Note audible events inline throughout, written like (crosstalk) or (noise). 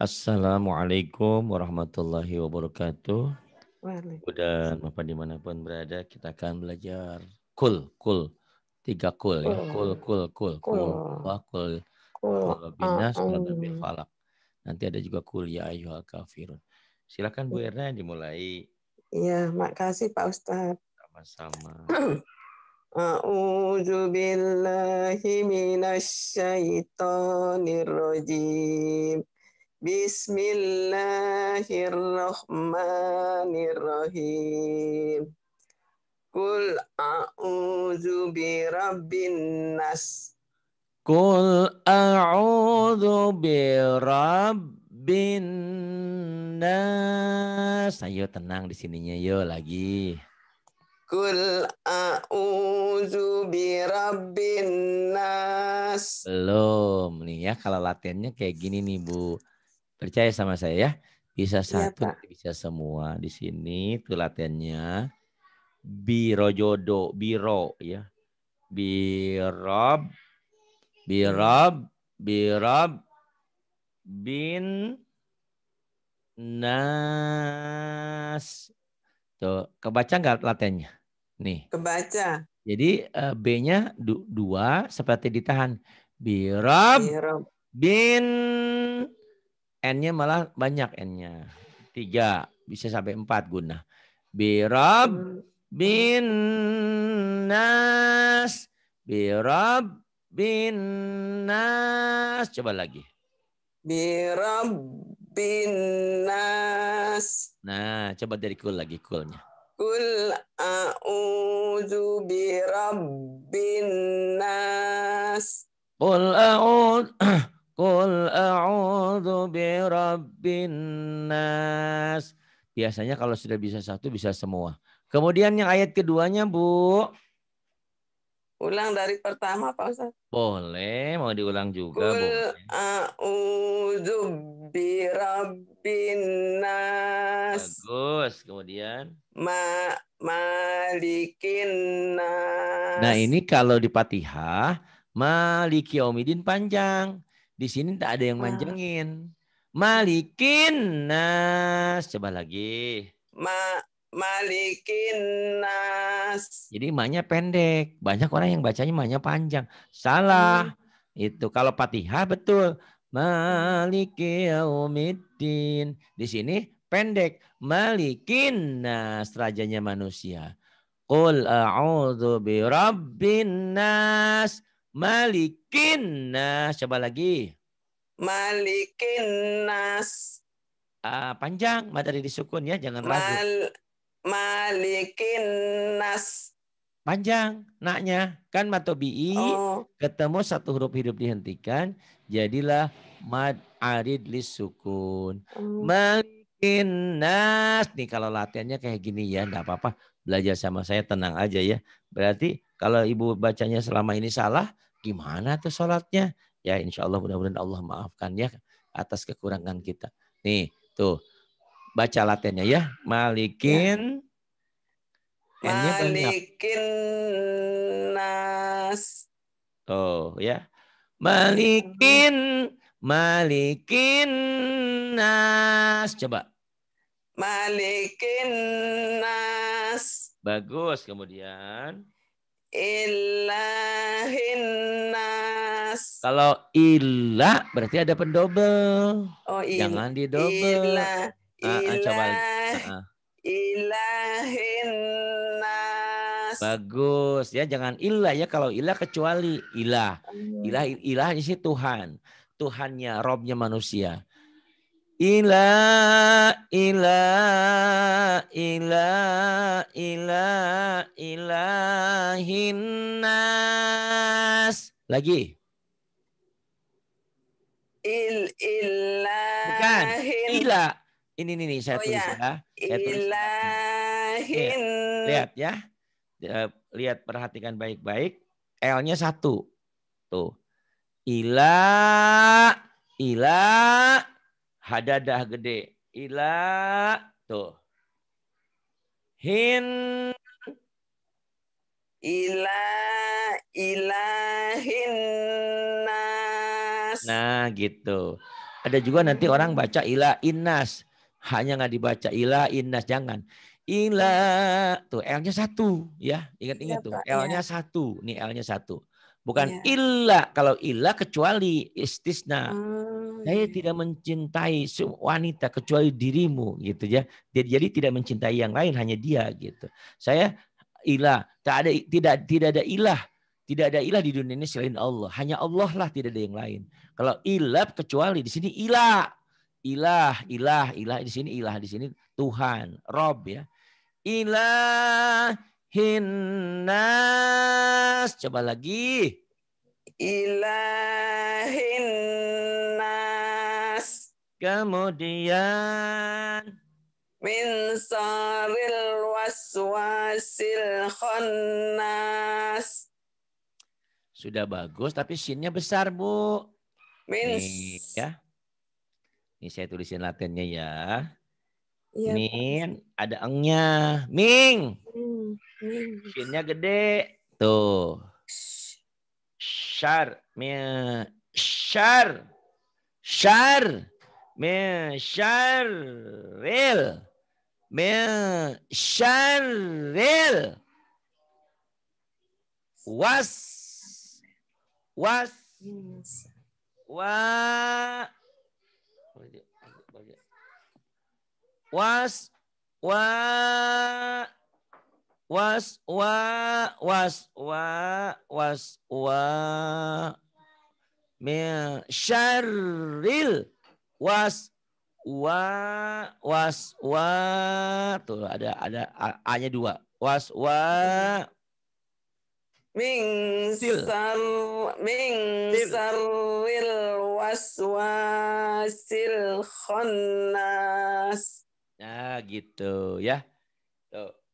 Assalamualaikum warahmatullahi wabarakatuh. Dan Bapak dimanapun berada, kita akan belajar kul, kul. Tiga kul, ya. Kul, kul, kul. Kul, kul, kul. Kul, binas, kul, ah, um. falak. Nanti ada juga kul, ya ayuhal kafirun. Silakan Bu ya. Erna dimulai. Iya, makasih Pak Ustadz. Sama-sama. (clears throat) A'udzu billahi minasy syaithanir rajim. Bismillahirrahmanirrahim. Kul a'udzu birabbin nas. Kul a'udzu birabbin nas. Ayo tenang di sininya yo lagi. Kul a'udzu birabbin nas. Belum nih ya kalau latihannya kayak gini nih Bu. Percaya sama saya ya. Bisa iya, satu, ya, bisa semua. Di sini itu latihannya. Biro jodoh, biro ya. Birob, birob, birob, bin, nas. Tuh, kebaca nggak latihannya? Nih. Kebaca. Jadi uh, B-nya dua seperti ditahan. Birob, Birob. bin N-nya malah banyak N-nya. Tiga, bisa sampai empat guna. Birab bin nas. Birab bin nas. Coba lagi. Birab bin nas. Nah, coba dari kul lagi kulnya. Kul a'udzu birabbin nas. Kul a'udzu (clears throat) Qul a'udzu bi nas. Biasanya kalau sudah bisa satu bisa semua. Kemudian yang ayat keduanya, Bu. Ulang dari pertama, Pak Ustaz. Boleh, mau diulang juga, Qul Bu. bi birabbin nas. Bagus. Kemudian Ma malikin nas. Nah, ini kalau di Patihah Maliki Omidin panjang. Di sini tak ada yang manjengin. Malikin nas. Coba lagi. Ma malikin nas. Jadi maknya pendek. Banyak orang yang bacanya maknya panjang. Salah. Hmm. Itu kalau Fatihah betul. Maliki yaumiddin. Di sini pendek. Malikin nas rajanya manusia. Qul a'udzu birabbin nas. Malikin nas. Coba lagi. Malikin nas. Uh, panjang materi disukun ya, jangan Mal, ragu. Malikin nas. Panjang naknya kan matobi oh. ketemu satu huruf hidup dihentikan jadilah mad arid lisukun. Oh. Hmm. Malikin nas. Nih kalau latihannya kayak gini ya, nggak apa-apa. Belajar sama saya tenang aja ya. Berarti kalau ibu bacanya selama ini salah, gimana tuh sholatnya? Ya insya Allah mudah-mudahan Allah maafkan ya atas kekurangan kita. Nih tuh baca latennya ya. Malikin. Malikin nas. Oh ya. Malikin. Malikin nas. Coba. Malikin nas. Bagus. Kemudian. Ilahinas. Kalau ilah berarti ada pendobel. Oh, il Jangan didobel. Ah, ah, ilah. Ah, ah, coba Ah. Bagus ya, jangan ilah ya kalau ilah kecuali ilah. Oh. Ilah ilahnya sih Tuhan. Tuhannya, Robnya manusia ila ila ila ila ilahin nas. Lagi. Il ila Bukan. Ila. Ini ini, ini saya oh, tulis ya. ya. Saya ilahin. Tulis. Lihat ya. Lihat perhatikan baik-baik. L-nya satu. Tuh. Ila ila hadadah gede ila tuh hin ila ilahin nas nah gitu ada juga nanti orang baca ila innas hanya nggak dibaca ila innas jangan ila tuh L-nya satu ya ingat-ingat ya, tuh L-nya iya. satu nih L-nya satu bukan ya. ila kalau ilah kecuali istisna hmm saya tidak mencintai wanita kecuali dirimu gitu ya. Jadi tidak mencintai yang lain hanya dia gitu. Saya ilah, tak ada tidak tidak ada ilah tidak ada ilah di dunia ini selain Allah. Hanya Allah lah tidak ada yang lain. Kalau ilah kecuali di sini ilah. Ilah, ilah, ilah di sini ilah di sini Tuhan, Rob ya. Ilah nas. Coba lagi ilahin nas. Kemudian min saril waswasil khannas. Sudah bagus tapi sinnya besar, Bu. Min ya. Ini saya tulisin latinnya ya. ya min ada engnya. Ming. Hmm, ming. Sinnya gede. Tuh syar me syar syar me syaril me syaril was was wa was wa was wa was wa was wa min syarril was wa was wa tuh ada ada a-nya dua was wa min sar min sarril waswasil khannas nah gitu ya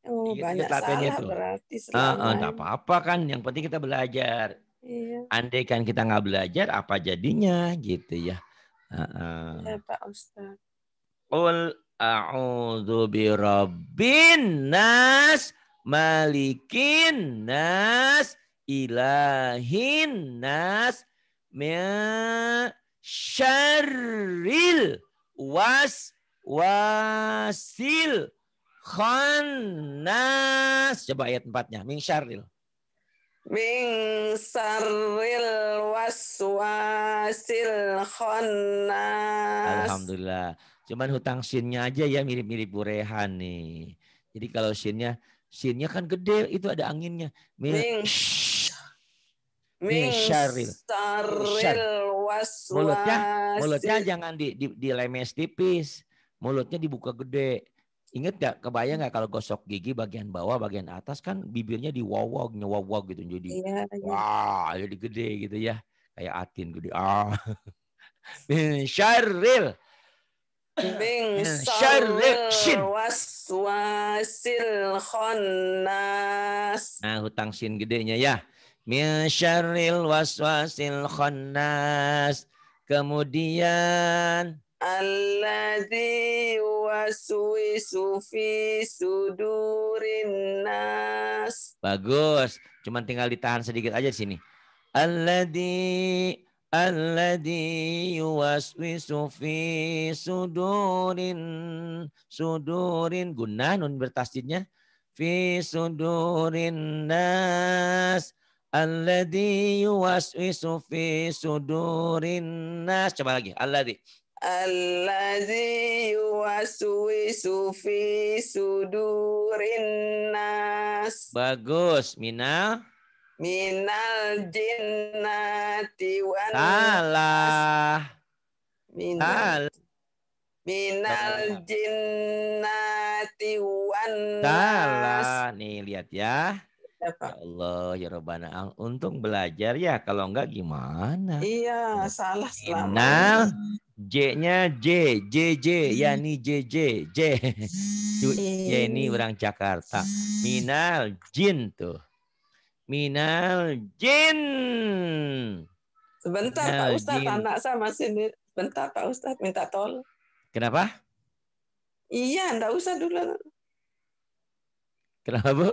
Oh, Jadi iya, banyak salah itu. berarti selama. Uh, uh, apa-apa kan, yang penting kita belajar. Iya. Andai kan kita nggak belajar, apa jadinya gitu ya. Uh, uh. Ya Pak Ustaz. Qul a'udhu birabbin nas malikin nas ilahin nas syarril was wasil khannas. Coba ayat empatnya. Min syarril. Min syarril waswasil khannas. Alhamdulillah. Cuman hutang sinnya aja ya mirip-mirip burehan nih. Jadi kalau sinnya, sinnya kan gede itu ada anginnya. Ming Min min waswasil. mulutnya mulutnya jangan di, di, dilemes tipis mulutnya dibuka gede Ingat gak, kebayang gak kalau gosok gigi bagian bawah, bagian atas kan bibirnya diwawog, nyewawog gitu. Jadi iya, iya. wah, iya. jadi gede gitu ya. Kayak atin gede. Ah. (laughs) Min syarril. Min syarril. Waswasil khonnas. Nah, hutang sin gedenya ya. Min syarril waswasil khonnas. Kemudian Alladhi waswisu fi sudurin nas. Bagus. Cuman tinggal ditahan sedikit aja di sini. Alladhi Alladhi waswisu fi sudurin sudurin guna nun bertasjidnya fi sudurin nas alladhi waswisu fi sudurin nas coba lagi alladhi الذي yuwaswisu fi sudurin nas. Bagus, minal Minal jinnati wan Salah. Minal, Minal jinnati wan Salah. Nih, lihat ya. Iya, ya Allah, ya al Untung belajar ya, kalau enggak gimana? Iya, salah selama. Minal J-nya J, J J, yani J J J. Ya ini (laughs) ya, orang Jakarta. Minal jin tuh. Minal jin. Sebentar Minal Pak Ustadz, anak saya masih di... Bentar Pak Ustadz, minta tol. Kenapa? Iya, ndak usah dulu. Kenapa Bu?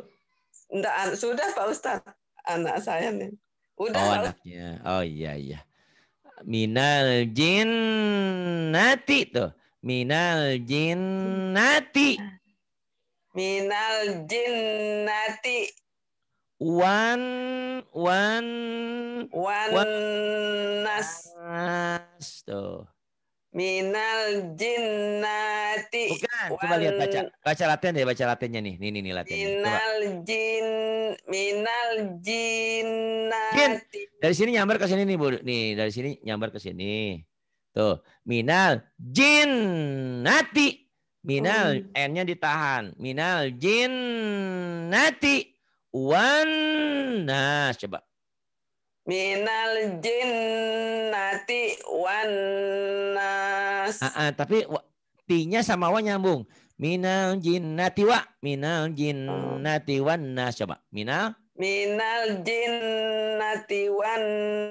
Enggak, sudah Pak Ustadz, anak saya nih. Udah. Oh, anaknya. Oh iya iya minal jin nati tuh minal jin nati, minal jin nati, wan wan, wan nas tuh Minal jinnati. Bukan, wan... coba lihat baca. Baca latihan deh, baca latihannya nih. Nih, nih, nih latihannya. Minal jin minal jinnati. Jin. Dari sini nyamber ke sini nih, Bu. Nih, dari sini nyamber ke sini. Tuh, minal jinnati. Minal oh. n-nya ditahan. Minal jinnati. Wan. Nah, coba minal jinnati wan nas. Ah, ah, tapi tinya sama wa nyambung. Minal jinnati wa, minal jinnati wan nas. Coba, minal. Minal jinnati wan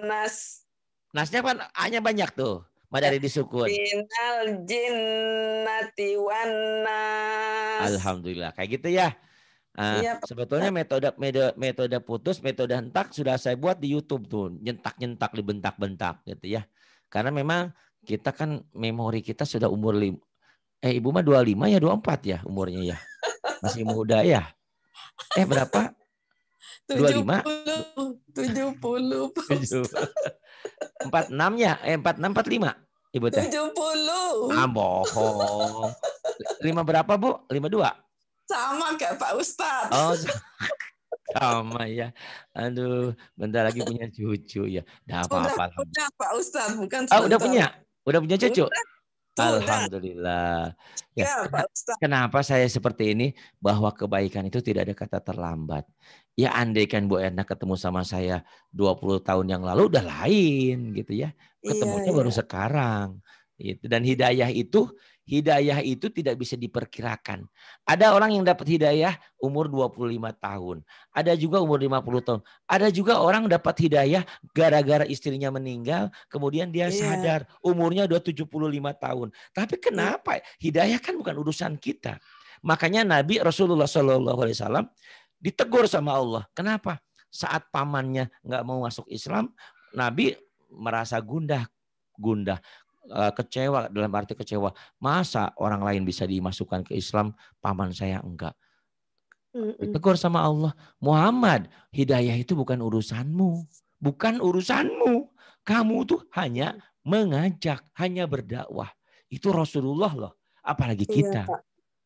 nas. Nasnya kan hanya banyak tuh. Madari disukun. Minal jinnati wan nas. Alhamdulillah. Kayak gitu ya. Nah, sebetulnya metode metode metode putus, metode hentak sudah saya buat di YouTube tuh, nyentak-nyentak dibentak-bentak gitu ya. Karena memang kita kan memori kita sudah umur lim eh ibu mah 25 ya 24 ya umurnya ya. Masih muda ya. Eh berapa? 25 70 70 46 ya? Eh 46 45 Ibu teh. 70. Ah bohong. 5 berapa, Bu? 52. Sama kayak Pak Ustad Oh, (laughs) sama ya. Aduh, bentar lagi punya cucu ya. Dah apa apa. Udah, punya Pak Ustad, bukan ah udah punya. Udah punya cucu. Udah. Alhamdulillah. Ya, ya Pak Kenapa saya seperti ini? Bahwa kebaikan itu tidak ada kata terlambat. Ya andaikan Bu Erna ketemu sama saya 20 tahun yang lalu udah lain gitu ya. Iya, Ketemunya iya, baru iya. sekarang. Itu dan hidayah itu Hidayah itu tidak bisa diperkirakan. Ada orang yang dapat hidayah umur 25 tahun. Ada juga umur 50 tahun. Ada juga orang dapat hidayah gara-gara istrinya meninggal. Kemudian dia iya. sadar umurnya udah 75 tahun. Tapi iya. kenapa? Hidayah kan bukan urusan kita. Makanya Nabi Rasulullah SAW ditegur sama Allah. Kenapa? Saat pamannya nggak mau masuk Islam, Nabi merasa gundah gundah. Eh, kecewa dalam arti kecewa masa orang lain bisa dimasukkan ke Islam paman saya enggak ditegur sama Allah Muhammad hidayah itu bukan urusanmu bukan urusanmu kamu tuh hanya mm. mengajak hanya berdakwah itu Rasulullah loh apalagi iya, kita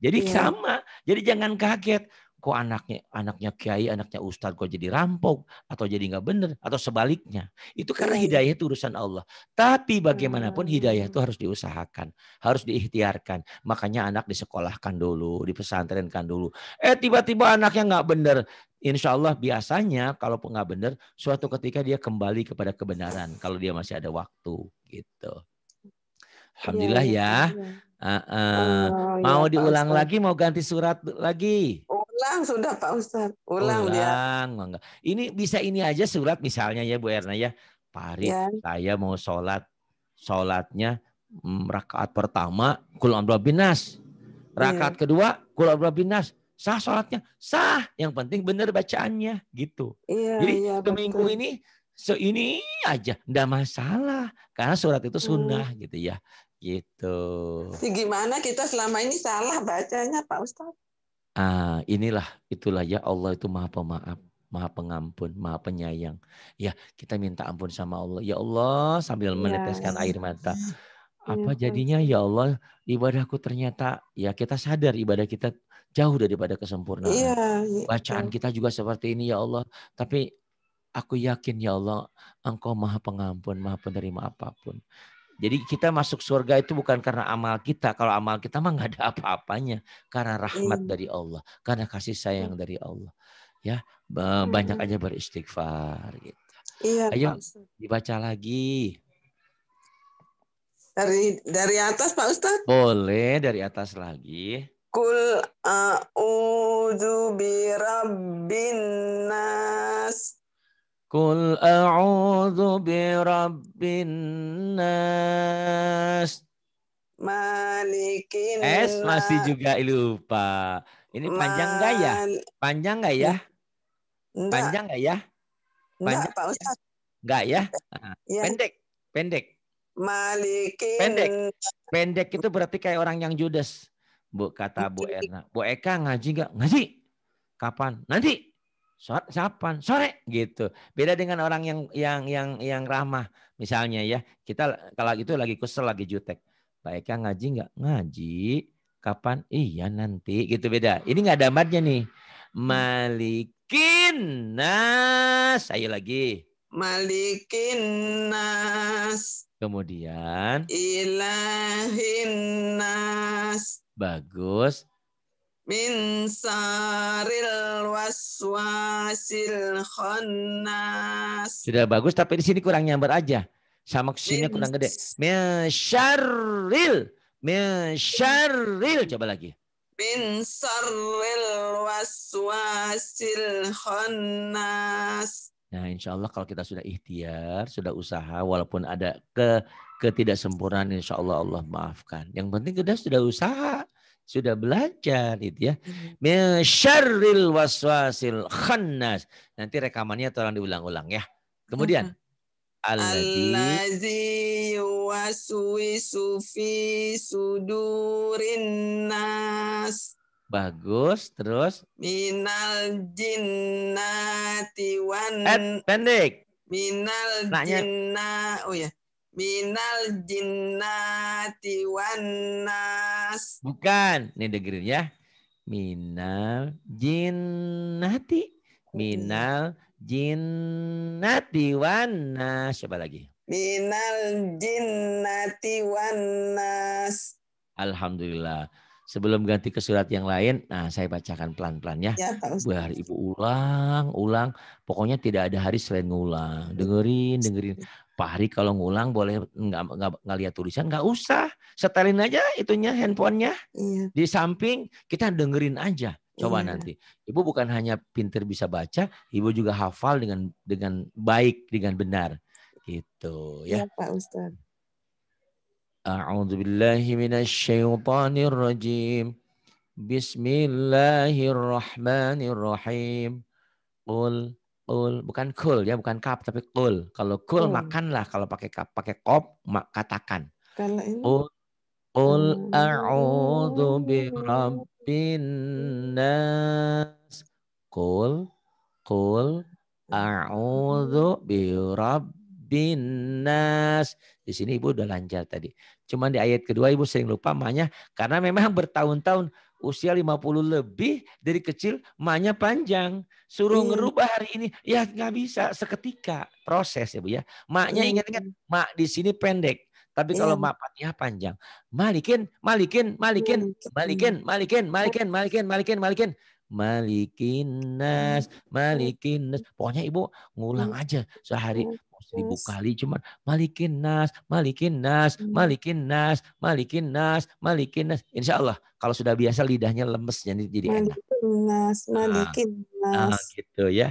jadi iya. sama jadi jangan kaget kok anaknya anaknya kiai, anaknya ustaz kok jadi rampok atau jadi nggak bener atau sebaliknya. Itu karena iya. hidayah itu urusan Allah. Tapi bagaimanapun hidayah itu harus diusahakan, harus diikhtiarkan. Makanya anak disekolahkan dulu, dipesantrenkan dulu. Eh tiba-tiba anaknya nggak bener. Insya Allah biasanya kalau nggak bener, suatu ketika dia kembali kepada kebenaran kalau dia masih ada waktu gitu. Alhamdulillah iya, iya, ya. ya. Uh, uh. Oh, mau ya, diulang lagi, mau ganti surat lagi ulang sudah Pak Ustad, Ulang, ulang dia. Enggak. Ini bisa ini aja surat misalnya ya Bu Erna ya. Pak ya. saya mau sholat. Sholatnya mm, rakaat pertama kulam binas. Iya. Rakaat ya. kedua kulam binas. Sah sholatnya? Sah. Yang penting benar bacaannya gitu. Ya, Jadi ya, seminggu betul. ini so ini aja ndak masalah karena surat itu hmm. sunnah hmm. gitu ya gitu. Gimana kita selama ini salah bacanya Pak Ustadz? ah, inilah itulah ya Allah itu maha pemaaf maha pengampun maha penyayang ya kita minta ampun sama Allah ya Allah sambil yes. Iya. meneteskan air mata iya, apa yes. jadinya ya Allah ibadahku ternyata ya kita sadar ibadah kita jauh daripada kesempurnaan yes. Iya, bacaan kita juga seperti ini ya Allah tapi aku yakin ya Allah engkau maha pengampun maha penerima apapun jadi kita masuk surga itu bukan karena amal kita. Kalau amal kita mah nggak ada apa-apanya. Karena rahmat hmm. dari Allah. Karena kasih sayang hmm. dari Allah. Ya banyak aja beristighfar gitu. Iya, Ayo Pak dibaca lagi. Dari dari atas Pak Ustadz? Boleh dari atas lagi. Kul a'udzu eh, birabbin Qul a'udzu birabbin nas. Malikin Es masih juga lupa. Ini panjang enggak ya? Panjang enggak ya? Panjang enggak ya? Panjang Pak Ustaz. Enggak ya? Ah, iya. Pendek, pendek. Malikin. Pendek. Pendek itu berarti kayak orang yang judes. Bu kata Bu Erna. Bu Eka ngaji nggak? Ngaji. Kapan? Nanti. Sore, siapa Sore gitu. Beda dengan orang yang yang yang yang ramah misalnya ya. Kita kalau itu lagi kusel lagi jutek. baiknya Kang ngaji nggak? Ngaji. Kapan? Iya nanti. Gitu beda. Ini nggak ada matnya nih. Malikin nas. Ayo lagi. Malikin nas. Kemudian. Ilahin nas. Bagus min saril waswasil khannas. Sudah bagus tapi di sini kurang nyamber aja. Sama kesini kurang gede. Min syarril. Min syarril. Coba lagi. Min saril waswasil khannas. Nah insya Allah kalau kita sudah ikhtiar, sudah usaha walaupun ada ke ketidaksempurnaan insya Allah Allah maafkan. Yang penting kita sudah usaha sudah belajar itu ya. Iya. Mesyarril waswasil khannas. Nanti rekamannya tolong diulang-ulang ya. Kemudian Allazi yuwaswisu fi sudurin nas. Bagus, terus minal jinnati wan eh, pendek. Minal jinat jinna. Oh ya minal jinnati wanas. Bukan, nih dengerin ya. Minal jinnati. Minal jinnati wanas. Coba lagi. Minal jinnati wanas. Alhamdulillah sebelum ganti ke surat yang lain, nah saya bacakan pelan-pelan ya. ya hari Ibu ulang, ulang. Pokoknya tidak ada hari selain ngulang. Dengerin, dengerin. Pak Hari kalau ngulang boleh nggak nggak nggak lihat tulisan nggak usah setelin aja itunya handphonenya ya. di samping kita dengerin aja coba ya. nanti ibu bukan hanya pinter bisa baca ibu juga hafal dengan dengan baik dengan benar gitu ya, ya Pak Ustadz أعوذ billahi من الشيطان الرجيم بسم الله الرحمن الرحيم قل bukan kul ya bukan kap tapi kul kalau kul oh. makanlah kalau pakai kap pakai kop mak katakan kalau ini kul qul hmm. a'udzu birabbin nas qul qul a'udzu birabbin nas di sini ibu udah lancar tadi Cuman di ayat kedua ibu sering lupa maknya karena memang bertahun-tahun usia 50 lebih dari kecil maknya panjang. Suruh hmm. ngerubah hari ini ya nggak bisa seketika proses ya Bu ya. Maknya ingat-ingat mak di sini pendek. Tapi iya. kalau mak patiha panjang. Malikin, malikin, malikin, iya, gitu. malikin, malikin, malikin, malikin, malikin, malikin. Malikinas, malikinas. Pokoknya ibu ngulang aja sehari. Seribu kali cuman hmm. malikin nas, malikin nas, malikin nas, malikin nas, malikin nas. Insya Allah kalau sudah biasa lidahnya lemes jadi jadi nah, enak. Gitu, ah, malikin ah, nas, malikin nas. Nah, gitu ya.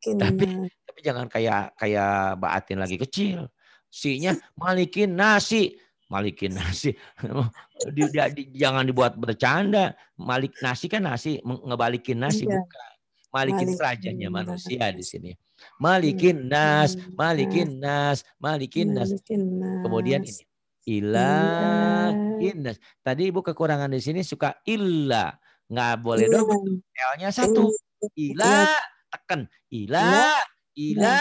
tapi tapi jangan kayak kayak baatin lagi kecil. sinya (laughs) malikin nasi malikin nasi. (laughs) di, di, di, jangan dibuat bercanda. Malik nasi kan nasi, ngebalikin nasi iya. bukan. Malikin, rajanya manusia di sini. Malikin hmm, hmm, nas, malikin nas, malikin nas. Kemudian ini. Ila, innas. Tadi Ibu kekurangan di sini suka illa. Nggak boleh illa. dong. l satu. Iya. Ila, iya. tekan. Ila, ila,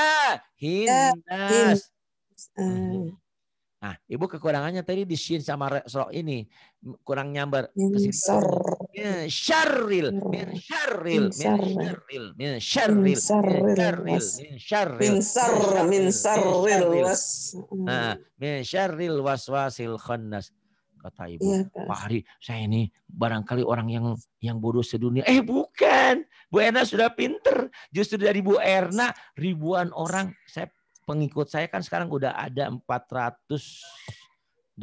iya. hinas. Mhm. Nah, ibu kekurangannya tadi di shin sama ro ini kurang nyambar. Min syarril, min syarril, min syarril, min syarril, min syarril, min syarril, min syarril was. Nah, mm. khannas kata ibu. Iya, Pak Hari, saya ini barangkali orang yang yang bodoh sedunia. Eh bukan, Bu Erna sudah pinter. Justru dari Bu Erna ribuan orang saya pengikut saya kan sekarang udah ada 480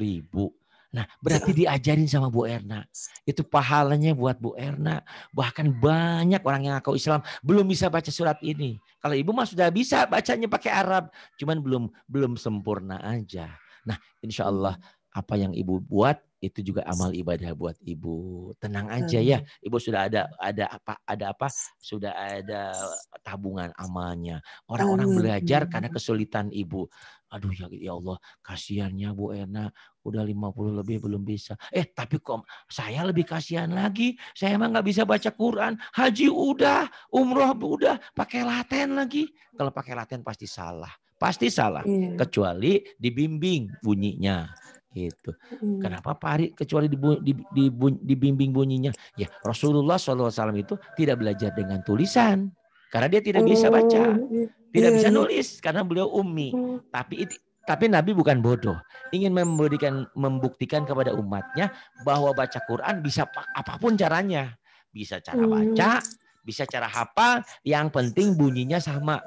ribu. Nah, berarti iya. diajarin sama Bu Erna. Itu pahalanya buat Bu Erna. Bahkan banyak orang yang ngaku Islam belum bisa baca surat ini. Kalau ibu mah sudah bisa bacanya pakai Arab, cuman belum belum sempurna aja. Nah, insya Allah apa yang ibu buat itu juga amal ibadah buat ibu. Tenang aja ya, ibu sudah ada ada apa ada apa sudah ada tabungan amalnya. Orang-orang belajar karena kesulitan ibu. Aduh ya, ya, Allah, kasihannya Bu Erna udah 50 lebih belum bisa. Eh tapi kok saya lebih kasihan lagi. Saya emang nggak bisa baca Quran. Haji udah, umroh udah, pakai laten lagi. Kalau pakai laten pasti salah. Pasti salah, iya. kecuali dibimbing bunyinya Gitu. Hmm. Kenapa pari kecuali dibu, di dibu, dibimbing bunyinya? Ya Rasulullah SAW itu tidak belajar dengan tulisan karena dia tidak bisa oh, baca, iya, tidak bisa iya. nulis karena beliau ummi. Oh. Tapi itu tapi Nabi bukan bodoh, ingin memberikan membuktikan kepada umatnya bahwa baca Quran bisa apapun caranya, bisa cara hmm. baca, bisa cara hafal, yang penting bunyinya sama.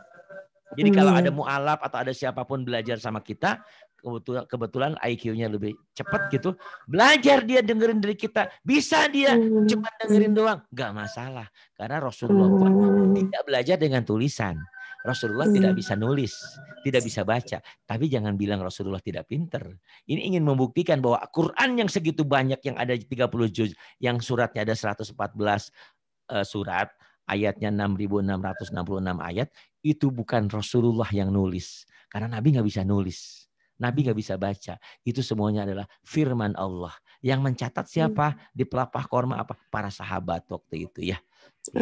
Jadi kalau hmm. ada mualaf atau ada siapapun belajar sama kita, kebetulan kebetulan IQ-nya lebih cepat ah. gitu belajar dia dengerin dari kita bisa dia hmm. cuma dengerin doang nggak masalah karena Rasulullah hmm. tidak belajar dengan tulisan Rasulullah tidak hmm. bisa nulis tidak bisa baca tapi jangan bilang Rasulullah tidak pinter ini ingin membuktikan bahwa Quran yang segitu banyak yang ada 30 juz yang suratnya ada 114 eh, surat ayatnya 6666 ayat itu bukan Rasulullah yang nulis karena Nabi nggak bisa nulis Nabi nggak bisa baca. Itu semuanya adalah firman Allah. Yang mencatat siapa? Hmm. Di pelapah korma apa? Para sahabat waktu itu ya. Gitu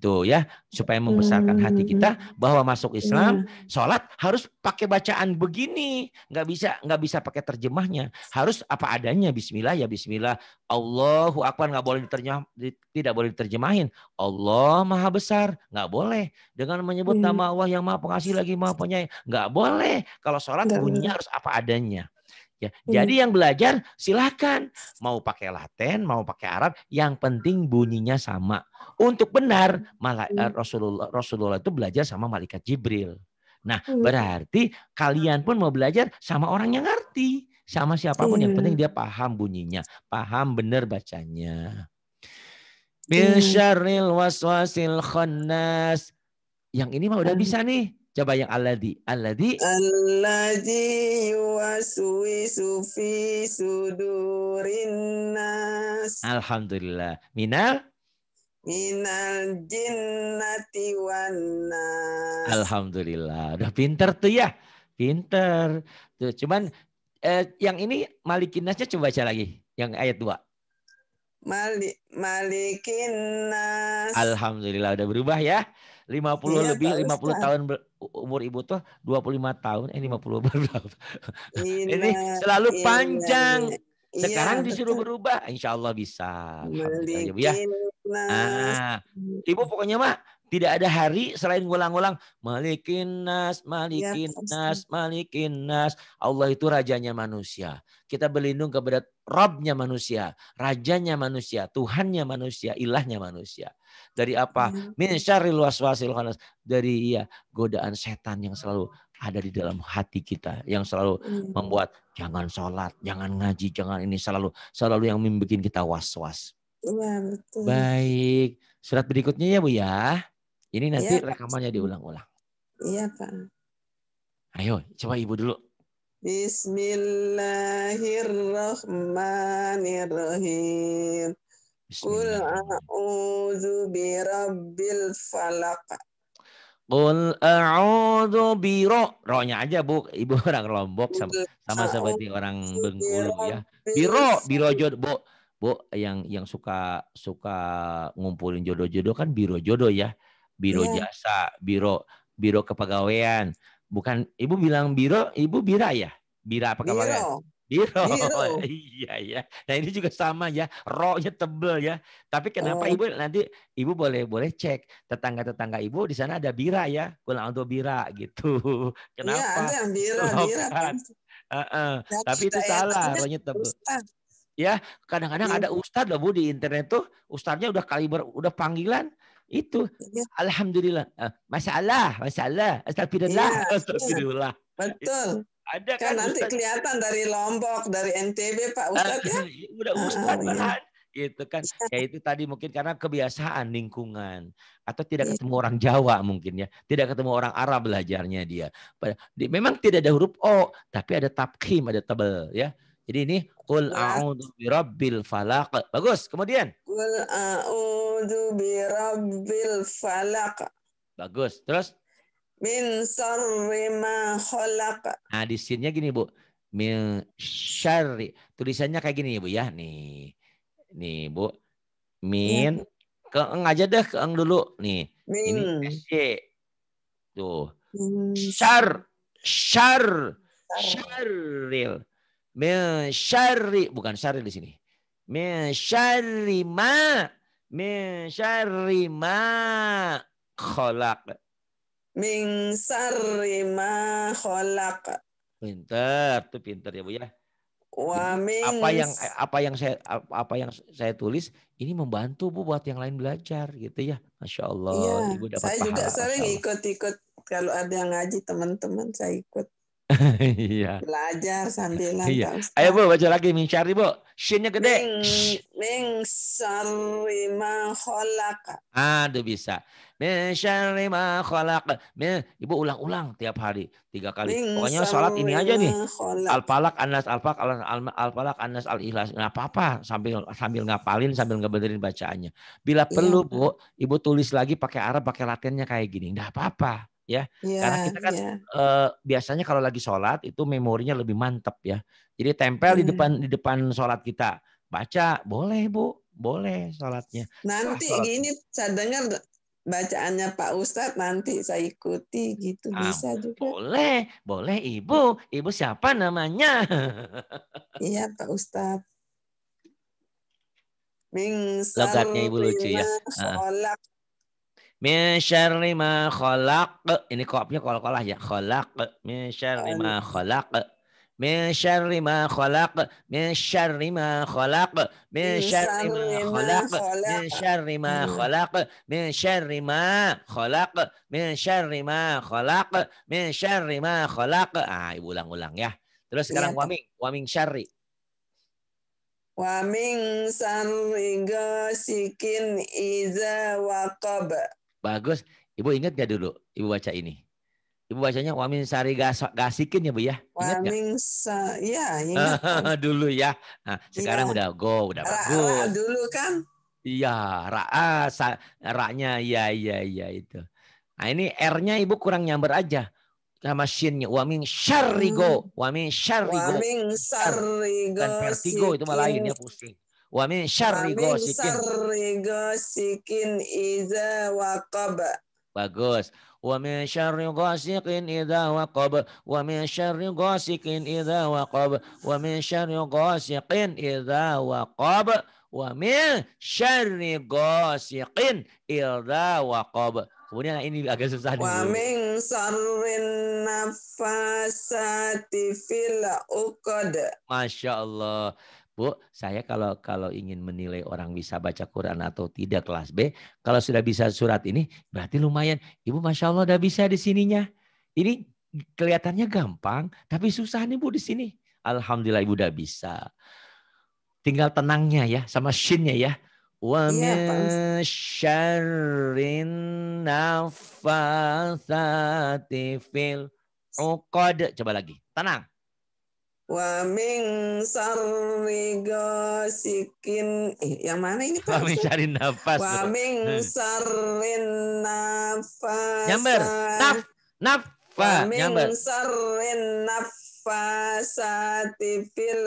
itu ya supaya membesarkan hmm. hati kita hmm, bahwa masuk iya. Islam hmm. sholat harus pakai bacaan begini nggak bisa nggak bisa pakai terjemahnya harus apa adanya Bismillah ya Bismillah Allahu Akbar nggak boleh diterjemah tidak boleh diterjemahin Allah maha besar nggak boleh dengan menyebut hmm. nama Allah yang maha pengasih lagi maha penyayang nggak boleh kalau sholat bunyinya harus apa adanya Ya, hmm. jadi yang belajar silakan mau pakai Latin, mau pakai Arab, yang penting bunyinya sama. Untuk benar, malah iya. eh, hmm. Rasulullah Rasulullah itu belajar sama malaikat Jibril. Nah, hmm. berarti kalian pun mau belajar sama orang yang ngerti, sama siapapun hmm. yang penting dia paham bunyinya, paham benar bacanya. Bisyaril waswasil khannas. Yang ini mah udah bisa nih. Coba yang alladhi. Alladhi. Alladhi yuwaswisu sufi sudurin nas. Alhamdulillah. Minal? Minal jinnati wan nas. Alhamdulillah. Udah pinter tuh ya. Pinter. Tuh, cuman eh, yang ini malikin nasnya coba baca lagi. Yang ayat 2. Malik, malikin nas. Alhamdulillah udah berubah ya. 50 iya, lebih 50 Ustaz. tahun umur ibu tuh 25 tahun eh 50 berapa. Ini selalu ina, panjang. Ina. Iya, Sekarang ya, disuruh betul. berubah, insya Allah bisa. ibu ya. Nah, ibu pokoknya mah tidak ada hari selain ngulang-ngulang malikin nas, ya, malikin nas, malikin nas. Allah itu rajanya manusia. Kita berlindung kepada Robnya manusia, rajanya manusia, Tuhannya manusia, ilahnya manusia. Dari apa? Hmm. Min syarril waswasil khanas. Dari ya godaan setan yang selalu ada di dalam hati kita yang selalu hmm. membuat jangan sholat, jangan ngaji, jangan ini selalu selalu yang membuat kita was-was. Ya, betul. Baik, surat berikutnya ya Bu ya. Ini nanti ya, rekamannya diulang-ulang. Iya, Pak. Ayo, coba Ibu dulu. Bismillahirrahmanirrahim. Qul a'udzu birabbil falaq. Qul a'udzu bi ro-nya aja Bu, Ibu (laughs) orang Lombok sama, sama seperti orang Bengkulu ya. Biro, biro jodoh Bu. Bu yang yang suka suka ngumpulin jodoh-jodoh kan biro jodoh ya biro yeah. jasa, biro biro kepegawaian. Bukan Ibu bilang biro, Ibu bira ya? Bira apa kepegawaian? Biro. Biro. (laughs) iya ya. Nah ini juga sama ya, rohnya tebel ya. Tapi kenapa oh. ibu nanti ibu boleh boleh cek tetangga tetangga ibu di sana ada bira ya, pulang untuk bira gitu. (laughs) Iya, kenapa? (laughs) Ya, ya, iya ada bira, bira. Kan? Uh -uh. Tapi itu salah, rohnya tebel. Ya, kadang-kadang ya. ada ustadz loh Bu di internet tuh, ustadznya udah kaliber udah panggilan itu yeah. alhamdulillah. Ah, masalah, masalah. Astagfirullah, Yeah. Iya, astagfirullah. Betul. Ada kan, kan nanti Ustaz. kelihatan dari Lombok, dari NTB Pak ah, Ustaz ya. (laughs) Iya, udah Ustaz ah, iya. gitu kan ya itu tadi mungkin karena kebiasaan lingkungan atau tidak ketemu orang Jawa mungkin ya tidak ketemu orang Arab belajarnya dia memang tidak ada huruf o tapi ada tabkim ada tebel ya jadi ini kul iya. a'udzu birabbil falaq. Bagus. Kemudian kul a'udzu birabbil falaq. Bagus. Terus min syarri ma khalaq. Nah, di sinnya gini, Bu. Min syarri. Tulisannya kayak gini, Bu ya. Nih. Nih, Bu. Min keeng aja deh, ke keeng dulu nih. Min. Ini SC. Tuh. Min. Syar. Syar. Syarril min bukan syarri di sini. Min syarri ma min syarri ma kolak. Min ma kolak. Pinter, tuh pinter ya Bu ya. Wah, apa yang eh, apa yang saya apa yang saya tulis ini membantu Bu buat yang lain belajar gitu ya. Masya Allah, iya, Ibu dapat Saya pahala, juga sering ikut-ikut kalau ada yang ngaji teman-teman saya ikut iya. Belajar sambilan. Iya. Ayo Bu baca lagi min Bu. Shinnya gede. Min, Ming, syarri ma Ah, Aduh bisa. Min syarri ma kholak. Min Ibu ulang-ulang tiap hari tiga kali. Min Pokoknya sholat ini aja nih. Al falak anas al falak al al falak anas al ikhlas. Nggak apa-apa sambil sambil ngapalin sambil ngebenerin bacaannya. Bila iya, perlu Bu, Ibu tulis lagi pakai Arab pakai Latinnya kayak gini. Nggak apa-apa ya yeah, karena kita kan yeah. Iya. uh, biasanya kalau lagi sholat itu memorinya lebih mantep ya jadi tempel hmm. di depan di depan sholat kita baca boleh bu boleh sholatnya nanti Wah, sholat. gini saya dengar bacaannya Pak Ustadz nanti saya ikuti gitu ah, bisa juga boleh boleh ibu ibu siapa namanya (laughs) iya Pak Ustadz Logatnya ibu lucu ya. Kolak min syarri ma khalaq. Ini kopnya kol-kolah ya. Khalaq min syarri ma khalaq. Min syarri ma khalaq, min syarri ma khalaq, min syarri ma khalaq, min syarri ma khalaq, min syarri ma khalaq, min syarri ma khalaq, min syarri ma khalaq. Ah, ibu ulang-ulang ya. Terus sekarang waming, waming syarri. Waming syarri gasikin iza waqab. Bagus. Ibu ingat gak dulu ibu baca ini? Ibu bacanya wamin sari gas, gasikin ya bu ya? Ingat wamin sa, ya ingat. (laughs) dulu ya. Nah, iya. sekarang ya. udah go, udah ra, bagus. Ra, dulu kan? Iya, ra'a, ah, sa, ra-nya, ya, ya, ya itu. Nah ini R-nya ibu kurang nyamber aja sama shinnya wamin hmm. go, wamin kan, syarigo wamin go. dan vertigo itu malah ya pusing wa min syarri ghasikin. ghasikin idza waqab. Bagus. Wa min syarri ghasikin idza waqab. Wa min syarri ghasikin idza waqab. Wa min syarri ghasikin idza waqab. Wa min syarri ghasikin idza waqab. Kemudian ini agak susah nih. Wa min sarrin nafasati fil uqad. Masya Allah. Bu, saya kalau kalau ingin menilai orang bisa baca Quran atau tidak kelas B, kalau sudah bisa surat ini berarti lumayan. Ibu Masya Allah udah bisa di sininya. Ini kelihatannya gampang, tapi susah nih Bu di sini. Alhamdulillah Ibu udah bisa. Tinggal tenangnya ya, sama shinnya ya. Wa iya, min fil Coba lagi, tenang. Wa min sarri gosikin eh, yang mana ini Pak? Wa min sarri nafas. Wa min hmm. sarri nafas. Nyamber. Naf naf Wa min sarri nafasati fil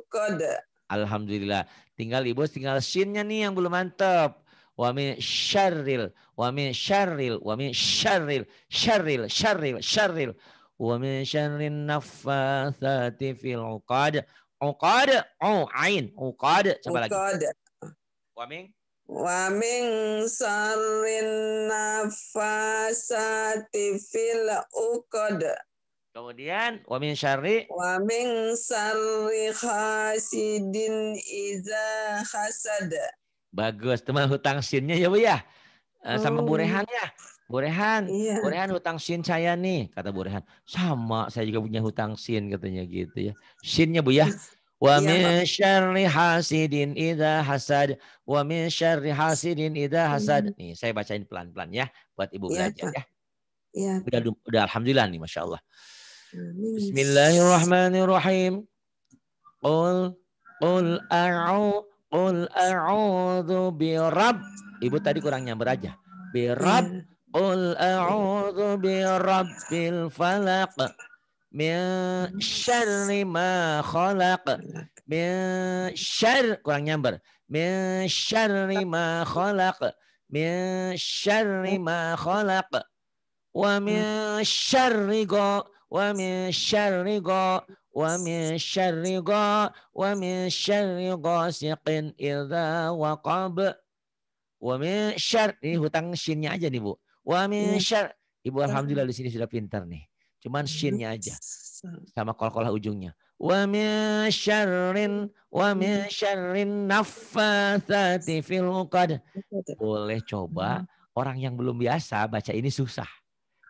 uqad. Alhamdulillah. Tinggal Ibu tinggal sinnya nih yang belum mantap wa min syarril wa min syarril wa min syarril syarril syarril syarril ومن شر النفاثات في العقاد عقاد أو عين عقاد coba lagi ومن ومن شر النفاثات في العقد Kemudian wamin syari min syari hasidin iza hasad. Bagus, teman hutang sinnya ya Bu ya. Eh, sama hmm. burehannya. Burehan, iya. Bu hutang sin saya nih, kata Burehan. Sama, saya juga punya hutang sin katanya gitu ya. Sinnya Bu ya. (laughs) Iya, wa min syarri hasidin idza hasad, wa min syarri hasidin idza hasad. Hmm. Nih, saya bacain pelan-pelan ya buat Ibu iya, belajar Pak. ya. Iya. Udah, udah alhamdulillah nih Masya Allah. Bismillahirrahmanirrahim. Qul qul a'u qul a'udzu birab. Ibu tadi kurang nyamber aja. قل أعوذ برب الفلق من شر ما خلق من شر kurang nyamber من شر ما خلق من شر ما خلق ومن شر غا ومن شر غا ومن شر غا ومن شر غاسق إذا وقب ومن شر ini hutang shinnya aja nih bu Wa min iya. syar. Ibu iya. alhamdulillah di sini sudah pintar nih. Cuman iya. shinnya aja. Sama kol-kolah ujungnya. Wa min syarrin wa min syarrin naffatsati fil uqad. Boleh coba orang yang belum biasa baca ini susah.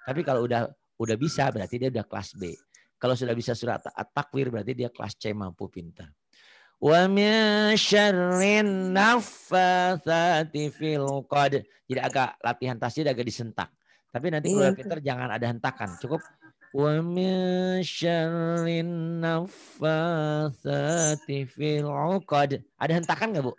Tapi kalau udah udah bisa berarti dia udah kelas B. Kalau sudah bisa surat takwir berarti dia kelas C mampu pintar. وَمِنْ شَرِّ النَّفَّثَاتِ فِي الْقَدْ Jadi agak latihan tasdid agak disentak. Tapi nanti kalau iya. Peter jangan ada hentakan. Cukup وَمِنْ شَرِّ النَّفَّثَاتِ فِي الْعُقَدْ Ada hentakan nggak, Bu?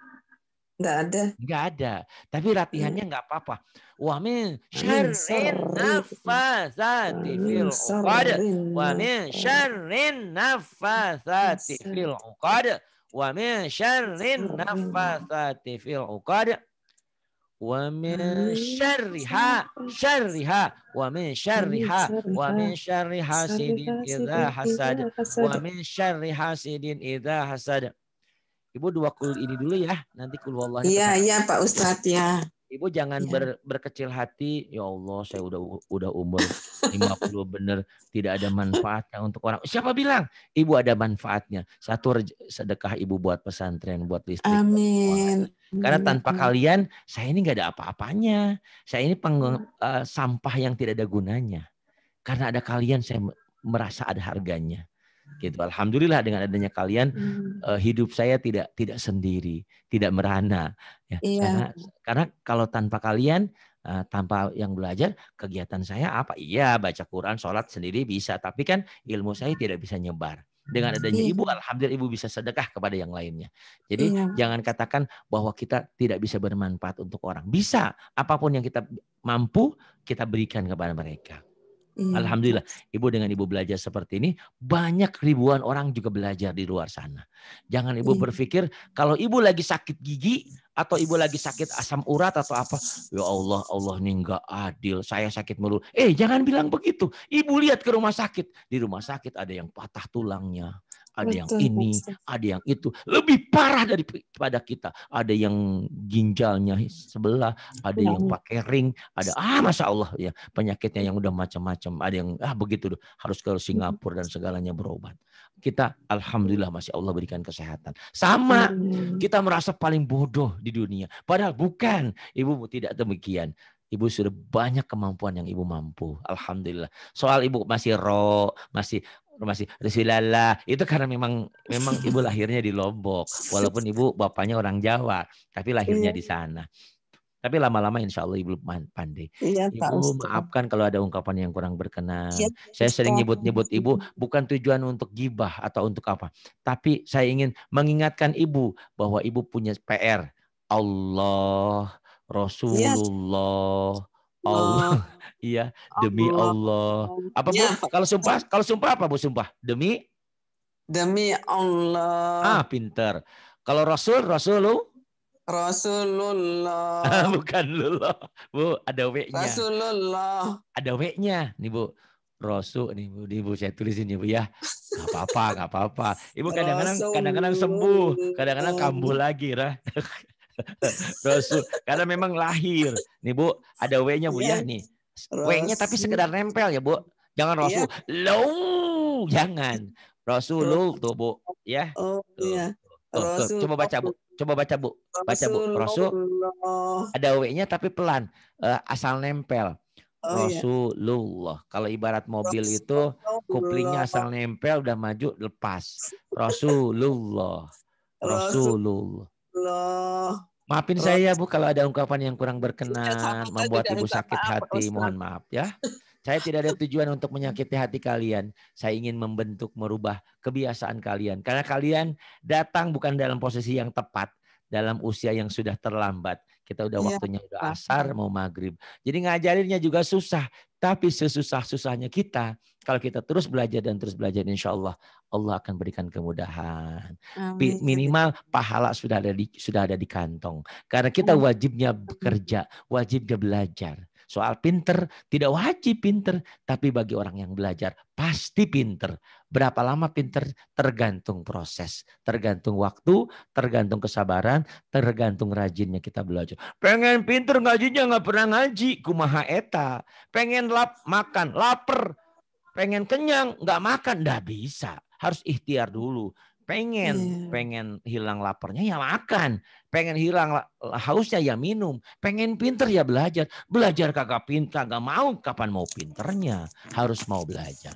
Nggak ada. Nggak ada. Tapi latihannya iya. nggak apa-apa. Wa min syarrin nafasati fil uqad. Wa min syarrin nafasati fil uqad wa min syarrin nafasati fil uqad wa min syarriha syarriha wa min syarriha wa min syarri hasidin idza hasad wa min syarri hasidin idza hasad Ibu dua kul ini dulu ya, nanti kul wallahi. Iya, iya Pak Ustadz ya. Ibu jangan ya. ber, berkecil hati, ya Allah saya iya. udah udah umur 50 bener tidak ada manfaatnya untuk orang. Siapa bilang? Ibu ada manfaatnya. Satu sedekah Ibu buat pesantren, buat listrik. Amin. Karena iya, tanpa iya. kalian saya ini nggak ada apa-apanya. Saya ini peng, uh, eh, sampah yang tidak ada gunanya. Karena ada kalian saya merasa ada harganya gitu alhamdulillah dengan adanya kalian hmm. uh, hidup saya tidak tidak sendiri tidak merana ya iya. karena karena kalau tanpa kalian uh, tanpa yang belajar kegiatan saya apa iya baca Quran sholat sendiri bisa tapi kan ilmu saya tidak bisa nyebar dengan adanya iya. ibu alhamdulillah ibu bisa sedekah kepada yang lainnya jadi iya. jangan katakan bahwa kita tidak bisa bermanfaat untuk orang bisa apapun yang kita mampu kita berikan kepada mereka Hmm. Alhamdulillah, ibu dengan ibu belajar seperti ini, banyak ribuan orang juga belajar di luar sana. Jangan ibu hmm. berpikir kalau ibu lagi sakit gigi atau ibu lagi sakit asam urat atau apa, ya Allah, Allah ini nggak adil, saya sakit mulu. Eh, jangan bilang begitu. Ibu lihat ke rumah sakit, di rumah sakit ada yang patah tulangnya, ada betul, yang ini, betul. ada yang itu. Lebih parah daripada kita. Ada yang ginjalnya sebelah, ada ya, yang pakai ring, ada ah masya Allah ya penyakitnya yang udah macam-macam. Ada yang ah begitu deh harus ke Singapura dan segalanya berobat. Kita alhamdulillah iya. masih Allah berikan kesehatan. Sama kita merasa paling bodoh di dunia. Padahal bukan. Ibu tidak demikian. Ibu sudah banyak kemampuan yang ibu mampu. Alhamdulillah. Soal ibu masih roh, masih rumah si itu karena memang memang (laughs) ibu lahirnya di Lombok walaupun ibu bapaknya orang Jawa tapi lahirnya iya. di sana tapi lama-lama insya Allah Ibu pandai. Iya, Ibu maafkan kalau ada ungkapan yang kurang berkenan. Iya, saya sering nyebut-nyebut Ibu bukan tujuan untuk gibah atau untuk apa. Tapi saya ingin mengingatkan Ibu bahwa Ibu punya PR. Allah, iya, Rasulullah, Oh, Allah. (laughs) Iya, demi Allah. Allah. Apa ya. bu? Kalau sumpah, kalau sumpah apa bu sumpah? Demi? Demi Allah. Ah, pinter. Kalau Rasul, Rasul lu? Rasulullah. (laughs) Bukan lullah. Bu, ada W-nya. Rasulullah. Ada W-nya. Nih Bu, Rasul nih Bu, nih Bu saya tulisin ya Bu ya. Gak apa-apa, gak apa-apa. Ibu kadang-kadang kadang-kadang sembuh, kadang-kadang kambuh lagi, Rah. (laughs) Rasul. Karena memang lahir. Nih Bu, ada W-nya Bu ya, ya nih. W-nya tapi sekedar nempel ya Bu. Jangan iya. Rasul. Ya. Low. Jangan. Rasulul tuh Bu. Ya. Oh iya. Tuh, tuh. Coba baca Bu. Coba baca Bu. Baca Bu. Rasul. Ada W-nya tapi pelan. Uh, asal nempel. Oh, iya. Rasulullah. Iya. Kalau ibarat mobil itu kuplingnya asal nempel udah maju lepas. Rasulullah. Rasulullah. Allah. Maafin Terus. saya Bu kalau ada ungkapan yang kurang berkenan membuat Ibu sakit hati, Ustaz. mohon maaf ya. Saya tidak ada tujuan untuk menyakiti hati kalian. Saya ingin membentuk merubah kebiasaan kalian karena kalian datang bukan dalam posisi yang tepat, dalam usia yang sudah terlambat. Kita udah iya, waktunya ya, udah asar mau maghrib. Jadi ngajarinnya juga susah. Tapi sesusah-susahnya kita, kalau kita terus belajar dan terus belajar, insya Allah Allah akan berikan kemudahan. Amin. Minimal pahala sudah ada di sudah ada di kantong. Karena kita iya. wajibnya bekerja, wajibnya belajar. Soal pinter tidak wajib pinter, tapi bagi orang yang belajar pasti pinter Berapa lama pinter tergantung proses, tergantung waktu, tergantung kesabaran, tergantung rajinnya kita belajar. Pengen pinter ngajinya nggak pernah ngaji, kumaha eta. Pengen lap makan, lapar. Pengen kenyang nggak makan, nggak bisa. Harus ikhtiar dulu pengen yeah. pengen hilang laparnya ya makan pengen hilang hausnya ya minum pengen pinter ya belajar belajar kagak pinter kagak mau kapan mau pinternya harus mau belajar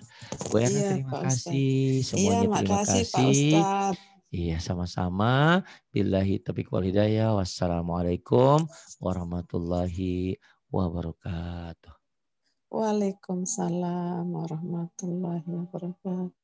Bu Erna yeah, terima Pak kasih Ustaz. semuanya yeah, terima kasih, kasih. Iya sama-sama. Billahi taufiq wal hidayah. Wassalamualaikum warahmatullahi wabarakatuh. Waalaikumsalam warahmatullahi wabarakatuh.